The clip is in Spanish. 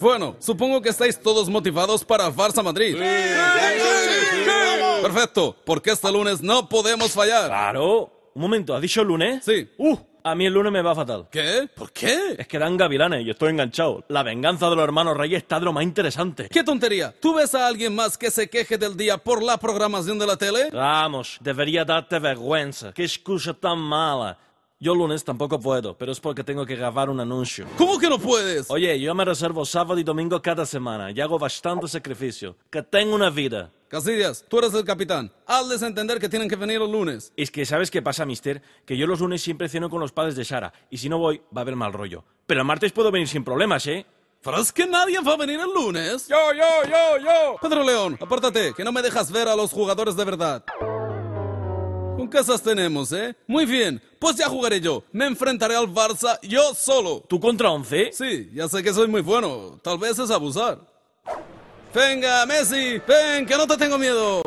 Bueno, supongo que estáis todos motivados para farsa Madrid. Perfecto, porque este lunes no podemos fallar. Claro. Un momento, ¿has dicho lunes? Sí. Uh, a mí el lunes me va fatal. ¿Qué? ¿Por qué? Es que dan gavilanes y estoy enganchado. La venganza de los hermanos Reyes está de lo más interesante. ¡Qué tontería! ¿Tú ves a alguien más que se queje del día por la programación de la tele? Vamos, debería darte vergüenza. ¡Qué excusa tan mala! Yo lunes tampoco puedo, pero es porque tengo que grabar un anuncio. ¿Cómo que no puedes? Oye, yo me reservo sábado y domingo cada semana y hago bastante sacrificio. Que tengo una vida. Casillas, tú eres el capitán. Hazles entender que tienen que venir el lunes. Es que, ¿sabes qué pasa, mister? Que yo los lunes siempre ceno con los padres de Sara, y si no voy, va a haber mal rollo. Pero el martes puedo venir sin problemas, ¿eh? Pero es que nadie va a venir el lunes. Yo, yo, yo, yo. Pedro León, apórtate, que no me dejas ver a los jugadores de verdad. Con casas tenemos, ¿eh? Muy bien, pues ya jugaré yo. Me enfrentaré al Barça yo solo. ¿Tú contra 11? Sí, ya sé que soy muy bueno. Tal vez es abusar. Venga, Messi, ven, que no te tengo miedo.